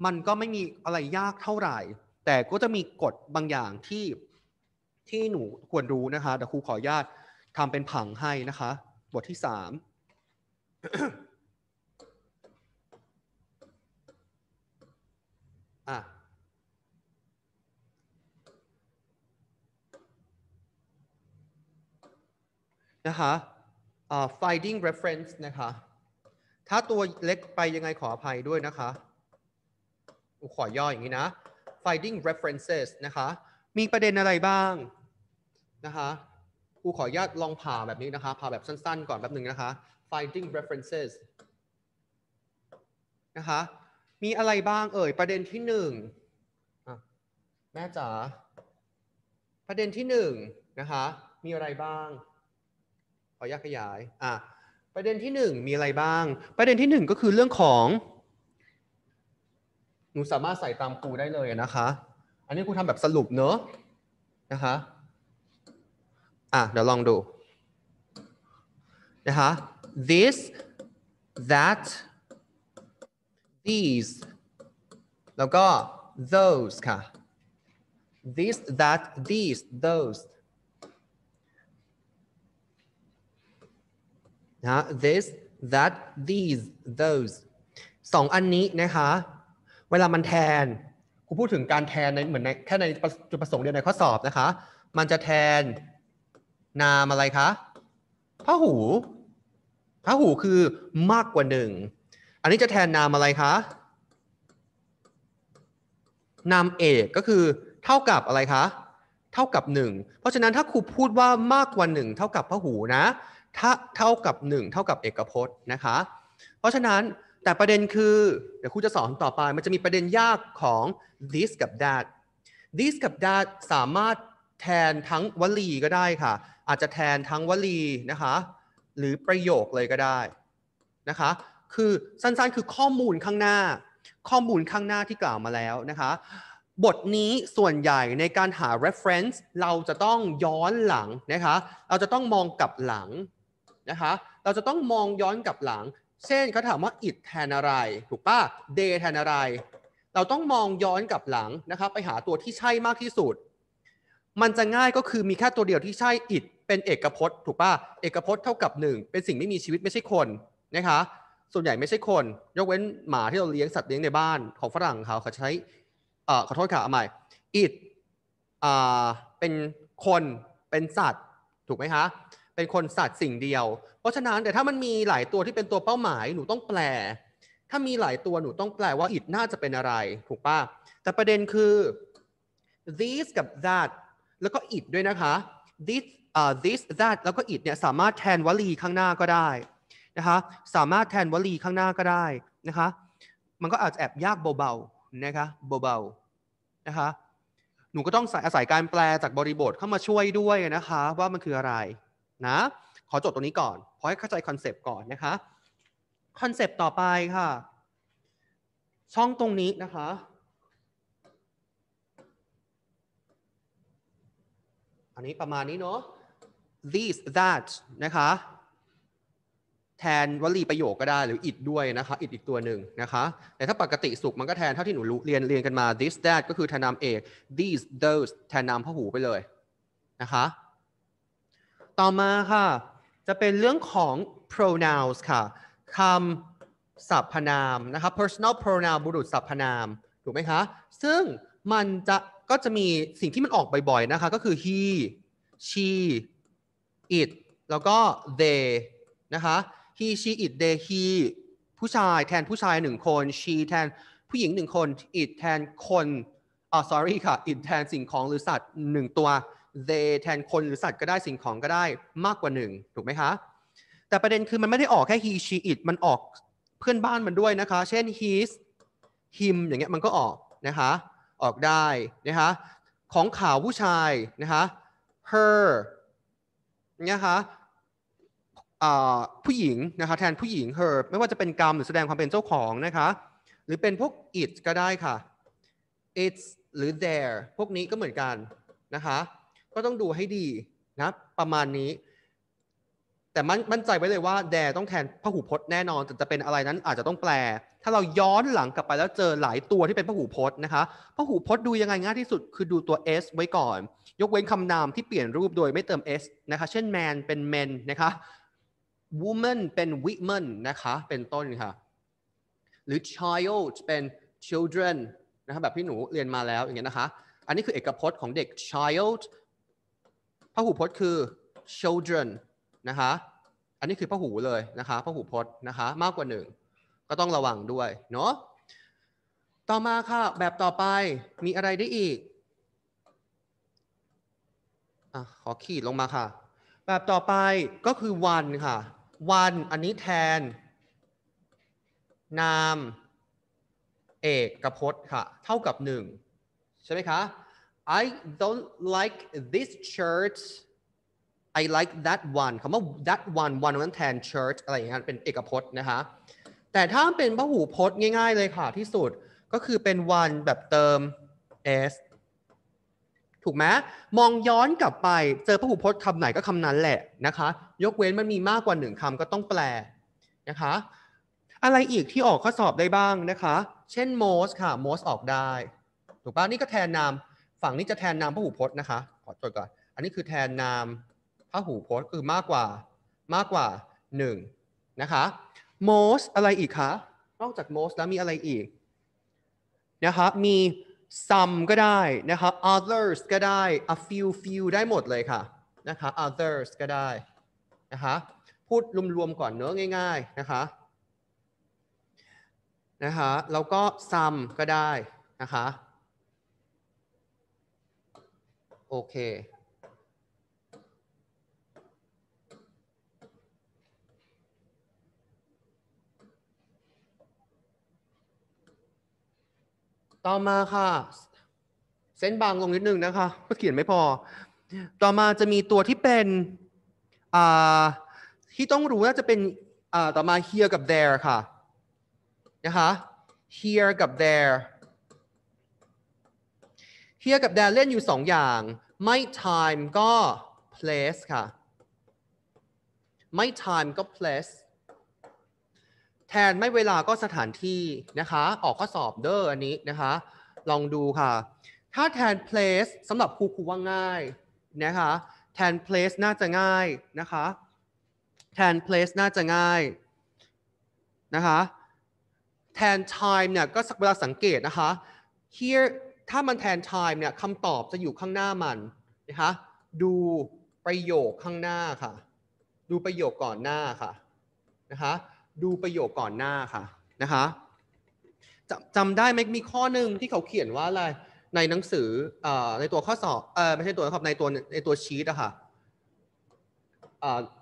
มันก็ไม่มีอะไรยากเท่าไหร่ แต่ก็จะมีกฎบางอย่างที่ที่หนูควรรู้นะคะแต่ครูขออนุญาตทำเป็นผังให้นะคะบทที่สามนะคะ uh, finding reference นะคะ ถ้าตัวเล็กไปยังไงขออภัยด้วยนะคะ ขอย่ออย่างนี้นะ finding references นะคะ มีประเด็นอะไรบ้างนะคะครูขออนุญาตลองผ่าแบบนี้นะคะผ่าแบบสั้นๆ ก่อนแบบหนึ่งนะคะ finding references นะคะมีอะไรบ้างเอ่ยประเด็นที่หนึ่งแม่จ๋าประเด็นที่หนึ่งนะคะมีอะไรบ้าง ขออนุญาตขยายอ่ะประเด็นที่หนึ่งมีอะไรบ้าง ประเด็นที่หนึ่งก็คือเรื่องของหนูสามารถใส่ตามครูได้เลยนะคะอันนี้ครูทำแบบสรุปเนอะนะคะอ่ะเดี๋ยวลองดู นะคะ this that these แล้วก็ those ค่ะ this that these those นะ this that these those สองอันนี้นะคะ เวลามันแทน ครูพูดถึงการแทนในเหมือนในแค่ในจุดประสงค์เดียวในข้อสอบนะคะ มันจะแทนนามอะไรคะพระหูพระหูคือมากกว่าหนึ่งอันนี้จะแทนนามอะไรคะนามเอกก็คือเท่ากับ อะไรคะ เท่ากับหนึ่งเพราะฉะนั้นถ้าครูพูดว่ามากกว่าหนึ่งเท่ากับพหูนะ ถ้าเท่ากับหนึ่งเท่ากับเอกพจน์นะคะ เพราะฉะนั้นแต่ประเด็นคือเดี๋ยวครูจะสอนต่อไปมันจะมีประเด็นยากของ this กับ that this กับ that สามารถแทนทั้งวลีก็ได้ค่ะอาจจะแทนทั้งวลีนะคะหรือประโยคเลยก็ได้นะคะคือสั้นๆคือข้อมูลข้างหน้า ข้อมูลข้างหน้าที่กล่าวมาแล้วนะคะบทนี้ส่วนใหญ่ในการหา reference เราจะต้องย้อนหลังนะคะเราจะต้องมองกลับหลังนะคะเราจะต้องมองย้อนกลับหลัง เช่นเขาถามว่า it แทนอะไรถูกป่ะ day แทนอะไร เราต้องมองย้อนกลับหลังนะคะไปหาตัวที่ใช่มากที่สุดมันจะง่ายก็คือมีแค่ตัวเดียวที่ใช่อิดเป็นเอกพจน์ ถูกป่ะเอกพจน์เท่ากับ 1 เป็นสิ่งไม่มีชีวิตไม่ใช่คนนะคะส่วนใหญ่ไม่ใช่คน ยกเว้นหมาที่เราเลี้ยงสัตว์เลี้ยงในบ้านของฝรั่งเขาเขาใช้ขอโทษค่ะเอาใหม่ it เป็นคนเป็นสัตว์ถูกไหมคะเป็นคนสัตว์สิ่งเดียว เพราะฉะนั้นแต่ถ้ามันมีหลายตัวที่เป็นตัวเป้าหมายหนูต้องแปล ถ้ามีหลายตัวหนูต้องแปลว่าอิดน่าจะเป็นอะไรถูกป่ะแต่ประเด็นคือ these กับ that แล้วก็ it ด้วยนะคะ this uh, this that แล้วก็ it เนี่ยสามารถแทนวลีข้างหน้าก็ได้นะคะสามารถแทนวลีข้างหน้าก็ได้นะคะ มันก็อาจจะแอบยากเบาๆนะคะเบาๆนะคะหนูก็ต้องอาศัยการแปลจากบริบทเข้ามาช่วยด้วยนะคะ ว่ามันคืออะไรนะ ขอจดตรงนี้ก่อน พอให้เข้าใจคอนเซปต์ก่อนนะคะคอนเซปต์ต่อไปค่ะช่องตรงนี้นะคะอันนี้ประมาณนี้เนาะ these that นะคะแทนวลีประโยคก็ได้หรือ it ด้วยนะคะ it อีกตัวหนึ่งนะคะ แต่ถ้าปกติสุขมันก็แทนเท่าที่หนูเรียนเรียนกันมา this that ก็คือแทนนามเอก these those แทนนามพหูไปเลย นะคะ ต่อมาค่ะ จะเป็นเรื่องของ pronouns ค่ะคำสรรพนาม นะคะ personal pronoun บุรุษสรรพนาม ถูกไหมคะ ซึ่งมันจะก็จะมีสิ่งที่มันออกบ่อยๆ นะคะ ก็คือ he she it แล้วก็ they นะคะ he she it they he ผู้ชายแทนผู้ชายหนึ่งคน she แทนผู้หญิงหนึ่งคน it แทนคน อ่า sorry ค่ะ it แทนสิ่งของหรือสัตว์หนึ่งตัว they แทนคนหรือสัตว์ก็ได้สิ่งของก็ได้มากกว่าหนึ่งถูกไหมคะ แต่ประเด็นคือมันไม่ได้ออกแค่ he she it มันออกเพื่อนบ้านมันด้วยนะคะ เช่น his him อย่างเงี้ยมันก็ออกนะคะออกได้นะคะของขาวผู้ชายนะคะ her นะคะผู้หญิงนะคะแทนผู้หญิง her ไม่ว่าจะเป็นกรรมหรือแสดงความเป็นเจ้าของนะคะหรือเป็นพวก it ก็ได้ค่ะ it's หรือ t h e r e พวกนี้ก็เหมือนกันนะคะก็ต้องดูให้ดีนะประมาณนี้แต่มั่นใจไว้เลยว่าแดต้องแทนพหูพจน์แน่นอนแต่จะเป็นอะไรนั้น อาจจะต้องแปล ถ้าเราย้อนหลังกลับไปแล้วเจอหลายตัวที่เป็นพหูพจน์นะคะพหูพจน์ดูยังไงง่ายที่สุดคือดูตัว s ไว้ก่อน ยกเว้นคำนามที่เปลี่ยนรูปโดยไม่เติม s นะคะ เช่น man เป็น men นะคะ woman เป็น women นะคะ เป็นต้นค่ะ หรือ child เป็น children นะคะแบบพี่หนูเรียนมาแล้วอย่างเงี้ยนะคะอันนี้คือเอกพจน์ของเด็ก child พหูพจน์คือ children นะคะ อันนี้คือพหูเลยนะคะพหูพจน์นะคะมากกว่าหนึ่งก็ต้องระวังด้วยเนาะ ต่อมาค่ะ แบบต่อไปมีอะไรได้อีกอขอขีดลงมาค่ะ แบบต่อไปก็คือวันค่ะ วันอันนี้แทนนามเอกกพจน์ค่ะ เท่ากับหนึ่งใช่ไหมคะ I don't like this shirt I like that one คำว่า that one one นั้นแทน church อะไรอย่างเงี้ยเป็นเอกพจน์นะคะแต่ถ้าเป็นพหูพจน์ง่ายๆเลยค่ะที่สุด ก็คือเป็น one แบบเติม s ถูกไหม มองย้อนกลับไป เจอพหูพจน์คำไหนก็คำนั้นแหละนะคะ ยกเว้นมันมีมากกว่าหนึ่งคำก็ต้องแปลนะคะ อะไรอีกที่ออกข้อสอบได้บ้างนะคะ เช่น most ค่ะ most ออกได้ ถูกปะนี่ก็แทนนาม ฝั่งนี้จะแทนนามพหูพจน์นะคะ ขอจดก่อน อันนี้คือแทนนามพหูพจน์คือ มากกว่า มากกว่า 1 นะคะ most อะไรอีกคะ นอกจาก most แล้วมีอะไรอีกนะคะมี some ก็ได้นะคะ others ก็ได้ a few few ได้หมดเลยค่ะนะคะ others ก็ได้นะคะพูดรวม ๆ ก่อนเนอะง่ายๆนะคะนะคะ แล้วก็ some ก็ได้นะคะโอเคต่อมาค่ะเส้นบางลงนิดนึงนะคะเมเขียนไม่พอต่อมาจะมีตัวที่เป็นที่ต้องรู้น่าจะเป็นต่อมา here กับ there ค่ะนะคะ here กับ there here กับ there เล่นอยู่สองอย่างไม่ time ก็ place ค่ะไม่ time ก็ place แทนไม่เวลาก็สถานที่นะคะ ออกข้อสอบเดอ้ออันนี้นะคะ ลองดูค่ะ ถ้าแทน place สำหรับครูครูว่าง่ายนะคะแทน place น่าจะง่ายนะคะแทน place น่าจะง่ายนะคะแทน time เนี่ยก็เวลาสังเกตนะคะ here ถ้ามันแทน time เนี่ยคำตอบจะอยู่ข้างหน้ามันนะคะดูประโยคข้างหน้าค่ะ ดูประโยคก่อนหน้าค่ะนะคะดูประโยคก่อนหน้าค่ะนะคะจำจำได้ไหมมีข้อหนึ่งที่เขาเขียนว่าอะไรในหนังสืออในตัวข้อสอบอไม่ใช่ตัวข้อบในตัวในตัวชีตอะค่ะ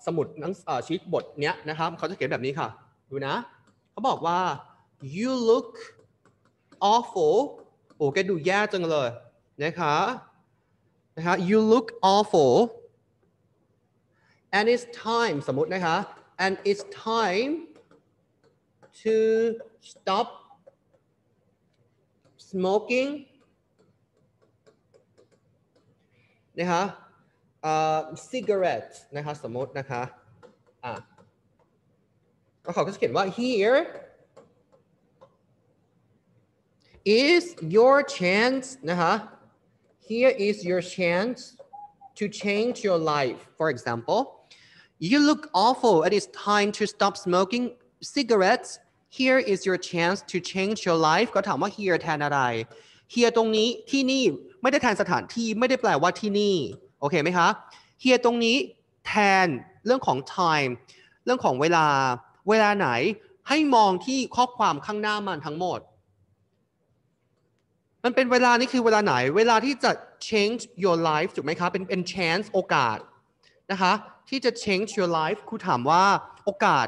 สมุดหนังชีตบทเนี้ยนะครับเขาจะเขียนแบบนี้ค่ะ ดูนะเขาบอกว่า you look awful โอ้แกดูแย่จังเลยนะคะนะคะ you look awful and it's time สมมตินะคะ and it's time to stop smoking นะคะเอ่อ cigarette นะคะสมมตินะคะอ่ะแล้วเขาก็จะเขียนว่า here is your chance นะคะ here is your chance to change your life for example you look awful and it's time to stop smoking cigarettes here is your chance to change your life ก็ถามว่า here แทนอะไร here ตรงนี้ที่นี่ไม่ได้แทนสถานที่ไม่ได้แปลว่าที่นี่โอเคไหมคะ here ตรงนี้แทนเรื่องของ time เรื่องของเวลาเวลาไหนให้มองที่ข้อความข้างหน้ามันทั้งหมดมันเป็นเวลานี่คือเวลาไหนเวลาที่จะ change your life ถูกไหมคะเป็นเป็น chance โอกาสนะคะที่จะ change your life ครูถามว่าโอกาส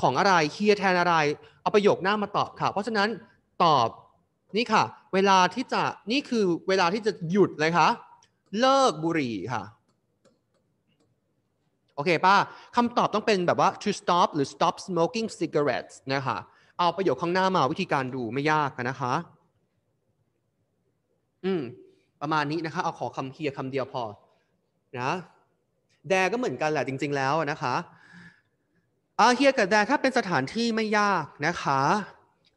ของอะไร here แทนอะไรเอาประโยคหน้ามาตอบค่ะ เพราะฉะนั้นตอบ นี่ค่ะเวลาที่จะนี่คือเวลาที่จะหยุดเลยคะเลิกบุหรี่ค่ะ โอเคป้าคำตอบต้องเป็นแบบว่า to stop หรือ stop smoking cigarettes นะคะ เอาประโยคข้างหน้ามาวิธีการดูไม่ยากนะคะ อืม ประมาณนี้นะคะ เอาขอคำเคลียร์คำเดียวพอ นะ แดก็เหมือนกันแหละ จริง ๆ แล้วนะคะอาเฮียกับแดถ้าเป็นสถานที่ไม่ยากนะคะ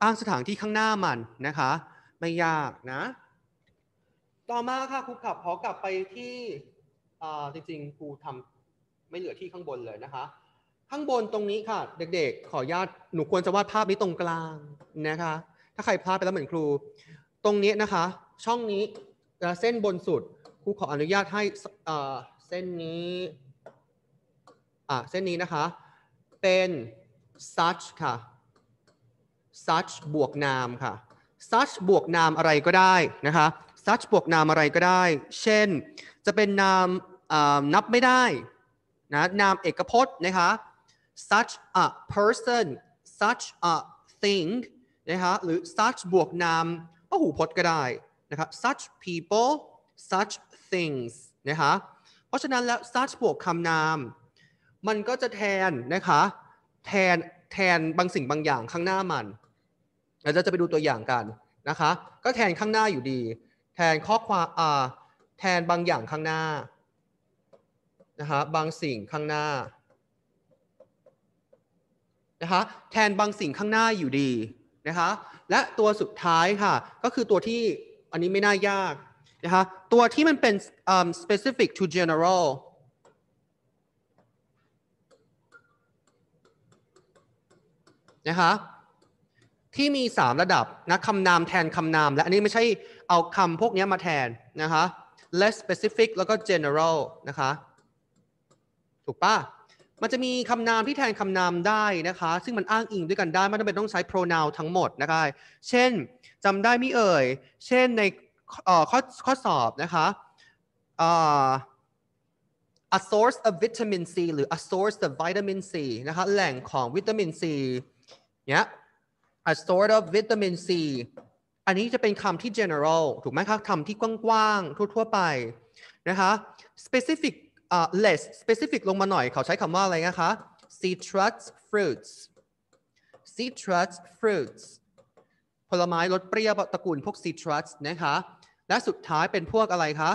อ้างสถานที่ข้างหน้ามันนะคะ ไม่ยากนะ ต่อมาค่ะครูขับขอกลับไปที่จริงๆครูทำไม่เหลือที่ข้างบนเลยนะคะ ข้างบนตรงนี้ค่ะ เด็กๆ ขออนุญาตหนูควรจะวาดภาพนี้ตรงกลางนะคะ ถ้าใครพลาดไปแล้วเหมือนครู ตรงนี้นะคะ ช่องนี้เส้นบนสุดครูขออนุญาตให้เส้นนี้เส้นนี้นะคะเป็น such ค่ะ such บวกนามค่ะ such บวกนาม อะไรก็ได้นะคะ such บวกนามอะไรก็ได้ เช่น จะเป็นนามนับไม่ได้นะ นาม เอกพจน์นะคะ such a person such a thing นะคะ หรือ such บวกนามพหูพจน์ก็ได้นะครับ such people such things นะคะ เพราะฉะนั้น แล้ว such บวกคำนามมันก็จะแทนนะคะ แทนแทนบางสิ่งบางอย่างข้างหน้ามันเราจะไปดูตัวอย่างกัน นะคะ ก็แทนข้างหน้าอยู่ดี แทนข้อความอ่าแทนบางอย่างข้างหน้า นะคะบางสิ่งข้างหน้านะคะแทนบางสิ่งข้างหน้าอยู่ดี นะคะ และตัวสุดท้ายค่ะก็คือตัวที่อันนี้ไม่น่ายากนะคะตัวที่มันเป็น um, specific to general นะคะที่มี 3 ระดับนะคำนามแทนคำนาม และอันนี้ไม่ใช่เอาคำพวกนี้มาแทนนะคะ less specific แล้วก็ general นะคะถูกปะมันจะมีคำนามที่แทนคำนามได้นะคะซึ่งมันอ้างอิงด้วยกันได้ไม่จำเป็นต้องใช้ pronoun ทั้งหมดนะคะเช่นจำได้มิเอ่ย เช่นในข้อข้อสอบนะคะ a source of vitamin C หรือ a source of vitamin C นะคะแหล่งของวิตามิน C เนี้ย a sort of vitamin C อันนี้จะเป็นคำที่ general ถูกไหมคะ คำที่กว้างๆทั่วๆไปนะคะ specific uh, less specific ลงมาหน่อยเขาใช้คำว่าอะไรนะคะ citrus fruits citrus fruits ผลไม้รสเปรี้ยวตระกูลพวก citrus นะคะ และสุดท้ายเป็นพวกอะไรคะ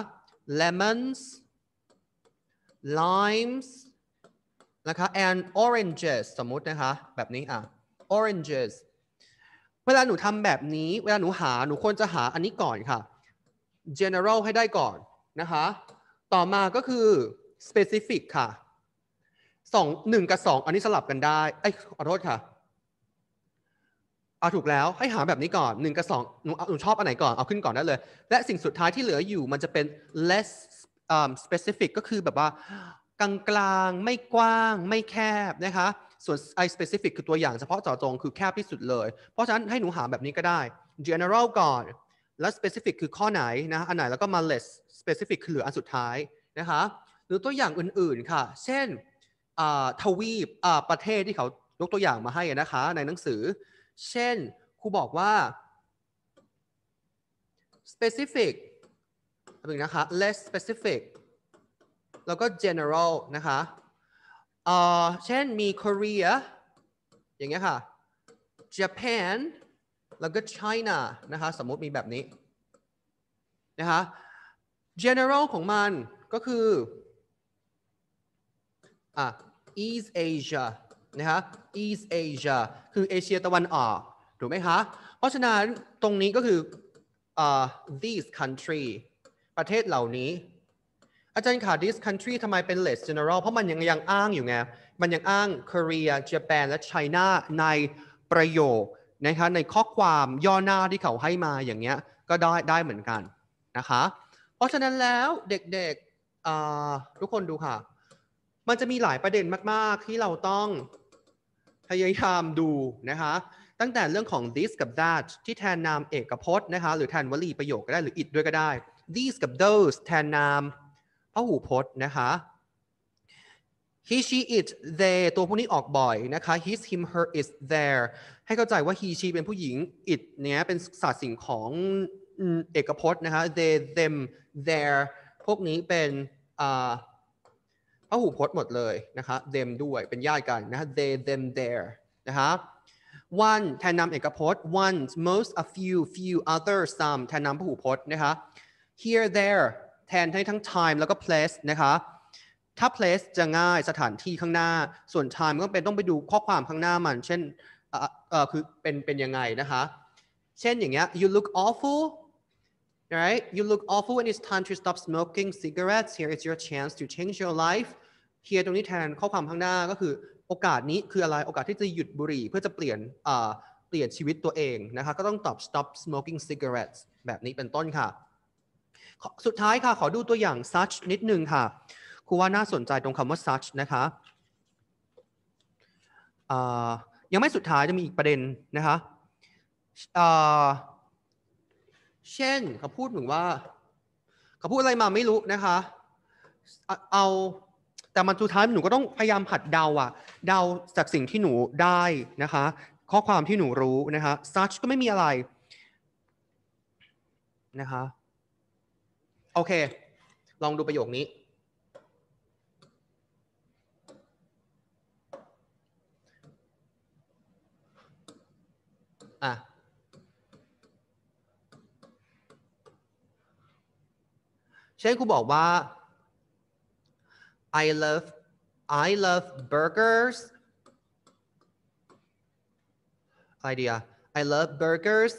lemons limes นะคะ and oranges สมมตินะคะ แบบนี้อ่ะ oranges เวลาหนูทำแบบนี้ เวลาหนูหา หนูควรจะหาอันนี้ก่อนค่ะ general ให้ได้ก่อนนะคะ ต่อมาก็คือ specific ค่ะสองหนึ่งกับสองอันนี้สลับกันได้ไอ้ขอโทษค่ะ เอาถูกแล้วให้หาแบบนี้ก่อนหนึ่งกับสองหนูหนูชอบอันไหนก่อน เอาขึ้นก่อนได้เลย และสิ่งสุดท้ายที่เหลืออยู่มันจะเป็น less um, specific ก็คือแบบว่า กลางๆไม่กว้างไม่แคบนะคะส่วน i specific คือตัวอย่างเฉพาะเจาะจงคือแคบที่สุดเลย เพราะฉะนั้นให้หนูหาแบบนี้ก็ได้ general ก่อน แล้ว specific คือข้อไหนนะอันไหน แล้วก็มา less specific คือเหลืออันสุดท้ายนะคะ หรือตัวอย่างอื่นๆ ค่ะ เช่นทวีปประเทศที่เขายกตัวอย่างมาให้นะคะในหนังสือ เช่น ครูบอกว่า specific นะคะ less specific แล้วก็ general นะคะเช่นมี Korea อย่างเงี้ยค่ะ Japan แล้วก็ China นะคะสมมติมีแบบนี้ นะคะ general ของมันก็คืออ่ะ East Asia นะคะ East Asia คือเอเชียตะวันออกถูกไหมคะเพราะฉะนั้นตรงนี้ก็คือ uh, these country ประเทศเหล่านี้อาจารย์คาะ this country ทำไมเป็น less general เพราะมันยังยังอ้างอยู่ไง มันยังอ้าง Korea Japan และ China ในประโยค นะคะในข้อความย่อหน้าที่เขาให้มาอย่างเงี้ย ก็ได้ได้เหมือนกัน นะคะ เพราะฉะนั้นแล้ว เด็กๆ ทุกคนดูค่ะ มันจะมีหลายประเด็นมาก ๆ ที่เราต้องพยายามดูนะคะ ตั้งแต่เรื่องของ this กับ that ที่แทนนามเอกพจน์นะคะ หรือแทนวลีประโยคก็ได้ หรือ it ด้วยก็ได้ these กับ those แทนนามหูพจน์นะคะ he she it they ตัวพวกนี้ออกบ่อยนะคะ his him her is there ให้เข้าใจว่า he she เป็นผู้หญิง it เนี้ยเป็นศัตว์สิ่งของเอกพจน์นะคะ they them t h e r e พวกนี้เป็นพหูพจน์หมดเลยนะคะ them ด้วยเป็นญาติกันนะคะ they them t h e r e นะคะ one แทนนำเอกพจน์ one most a few few other some แทนนำพหูพจน์นะคะ here there แทนให้ทั้ง time แล้วก็ place นะคะ ถ้า place จะง่ายสถานที่ข้างหน้า ส่วน time ก็เป็นต้องไปดูข้อความข้างหน้ามัน เช่นเออคือเป็นเป็นยังไงนะคะ เช่นอย่างเงี้ย you look awful right you look awful and it's time to stop smoking cigarettes here is your chance to change your life here ตรงนี้แทนข้อความข้างหน้าก็คือโอกาสนี้คืออะไรโอกาสที่จะหยุดบุหรี่เพื่อจะเปลี่ยนเปลี่ยนชีวิตตัวเองนะคะก็ต้องตอบ stop smoking cigarettes แบบนี้เป็นต้นค่ะสุดท้ายค่ะ ขอดูตัวอย่าง such นิดนึงค่ะ ครูว่าน่าสนใจตรงคำว่า such นะคะ ยังไม่สุดท้ายจะมีอีกประเด็นนะคะ เช่นเขา พูดถึงว่า เขาพูดอะไรมาไม่รู้นะคะ เอาแต่มันสุดท้ายหนูก็ต้องพยายามหัดเดาอะเดาจากสิ่งที่หนูได้นะคะ ข้อความที่หนูรู้นะคะ such ก็ไม่มีอะไรนะคะโอเค ลองดูประโยคนี้อะเช่นคูบอกว่า I love I love burgers อ d e a ดี I love burgers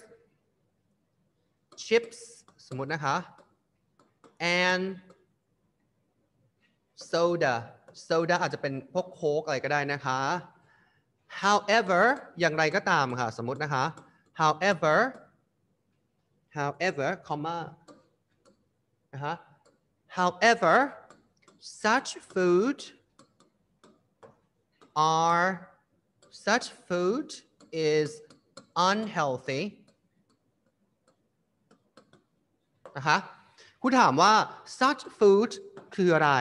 chips สมมตินะคะ and soda soda อาจจะเป็นพวกโค้กอะไรก็ได้นะคะ however อย่างไรก็ตามค่ะ สมมตินะคะ however however comma นะคะ however such food are such food is unhealthy นะคะคุณถามว่า such food คืออะไร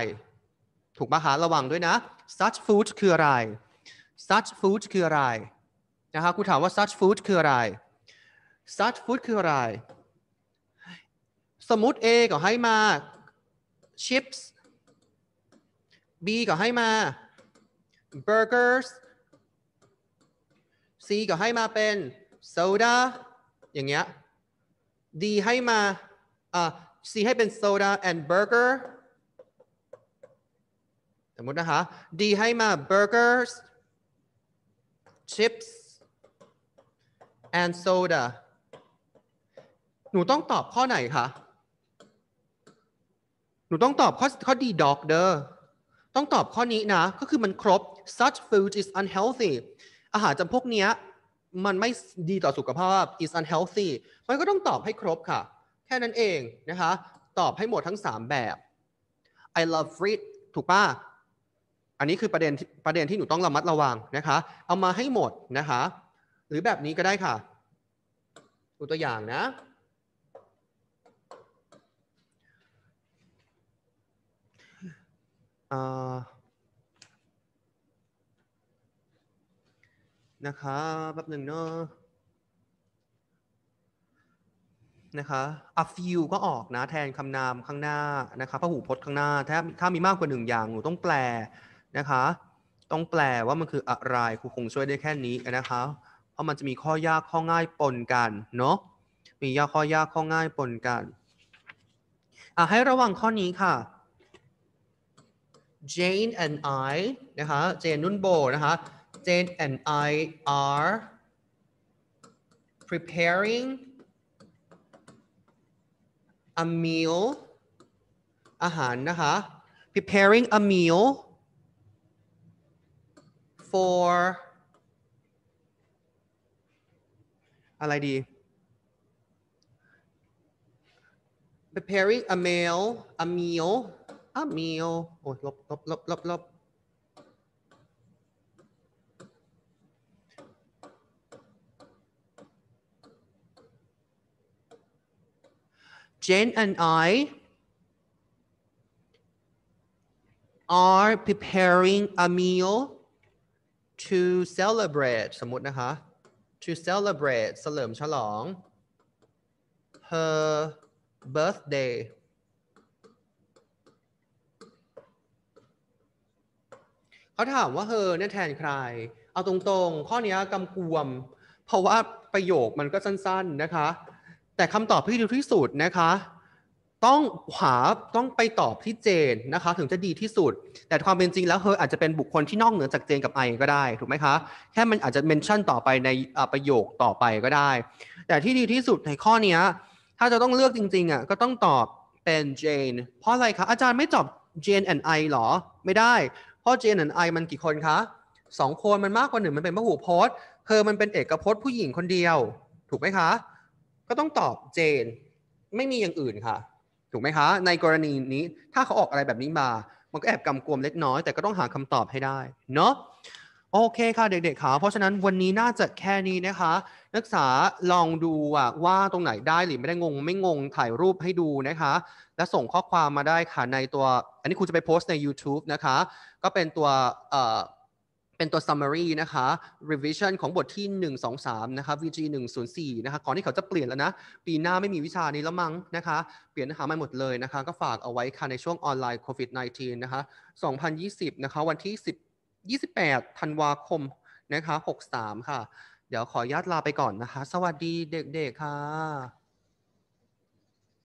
ถูกปะคะระวังด้วยนะ such food คืออะไร such food คืออะไร นะคะ คุณถามว่า such food คืออะไร such food คืออะไร สมมติ A ก็ให้มา chips B ก็ให้มา burgers C ก็ให้มาเป็น soda อย่างเงี้ย D ให้มาอ่า C ให้เป็นโซดา and burger สมมตินะคะ D ให้มา burgers chips and soda หนูต้องตอบข้อไหนคะ หนูต้องตอบข้อข้อ D d o กเดร์ต้องตอบข้อนี้นะ ก็คือมันครบ such food is unhealthy อาหารจำพวกเนี้ยมันไม่ดีต่อสุขภาพ is unhealthy มันก็ต้องตอบให้ครบค่ะแค่นั้นเองนะคะตอบให้หมดทั้ง 3 แบบ I love read ถูกป่ะอันนี้คือประเด็นประเด็นที่หนูต้องระมัดระวังนะคะ เอามาให้หมดนะคะ หรือแบบนี้ก็ได้ค่ะ ดูตัวอย่างนะนะคะแป๊บหนึ่งเนาะนะคะ a few ก็ออกนะแทนคำนามข้างหน้านะคะพหูพจน์ข้างหน้าถ้าถ้ามีมากกว่าหนึ่งอย่างหนูต้องแปลนะคะต้องแปลว่ามันคืออะไรครูคงช่วยได้แค่นี้นะคะเพราะมันจะมีข้อยากข้อง่ายปนกันเนาะมียากข้อยากข้อง่ายปนกันอ่ะให้ระวังข้อนี้ค่ะ Jane and I นะคะ Jane นุ่นโบนะคะ Jane and I are preparing a meal อาหารนะคะ preparing a meal for อะไรดี preparing a meal a meal a meal Oh, โอ้ยลบลบลบลบลบ Jane and I are preparing a meal to celebrate สมมตินะคะ to celebrate เฉลิมฉลอง her birthday เขาถามว่าเธอเนี่ยแทนใคร เอาตรงๆ ข้อนี้กำกวม เพราะว่าประโยคมันก็สั้นๆนะคะแต่คำตอบที่ดีที่สุดนะคะ ต้องหาต้องไปตอบที่เจนนะคะ ถึงจะดีที่สุด แต่ความเป็นจริงแล้วเธออาจจะเป็นบุคคลที่นอกเหนือจากเจนกับไอก็ได้ ถูกไหมคะแค่มันอาจจะเมนชั่นต่อไปในประโยคต่อไปก็ได้ แต่ที่ดีที่สุดในข้อนี้ ถ้าจะต้องเลือกจริงๆอ่ะก็ต้องตอบเป็นเจน เพราะอะไรคะ อาจารย์ไม่ตอบเจนแอนไอหรอไม่ได้ เพราะเจนแอนไอมันกี่คนคะสองคนมันมากกว่าหนึ่งมันเป็นพหูพจน์เธอมันเป็นเอกพจน์ผู้หญิงคนเดียว ถูกไหมคะก็ต้องตอบเจนไม่มีอย่างอื่นค่ะ ถูกไหมคะ ในกรณีนี้ถ้าเขาออกอะไรแบบนี้มา มันก็แอบกำกวมเล็กน้อย แต่ก็ต้องหาคำตอบให้ได้เนาะโอเคค่ะเด็กๆค่ะเพราะฉะนั้นวันนี้น่าจะแค่นี้นะคะ นักศึกษาลองดูว่าตรงไหนได้หรือไม่ได้งงไม่งงถ่ายรูปให้ดูนะคะ และส่งข้อความมาได้ค่ะในตัว อันนี้ครูจะไปโพสต์ใน YouTube นะคะ ก็เป็นตัวเป็นตัว summary นะคะ revision ของบทที่ 1 2 3 นะคะ VG 104 นะคะก่อนที่เขาจะเปลี่ยนแล้วนะ ปีหน้าไม่มีวิชานี้แล้วมั้งนะคะ เปลี่ยนหาใหม่หมดเลยนะคะ ก็ฝากเอาไว้ค่ะในช่วงออนไลน์ COVID 19 นะคะ 2020 นะคะวันที่ 10 28 ธันวาคมนะคะ 63 ค่ะ เดี๋ยวขออนุญาตลาไปก่อนนะคะ สวัสดีเด็ก ๆ ค่ะ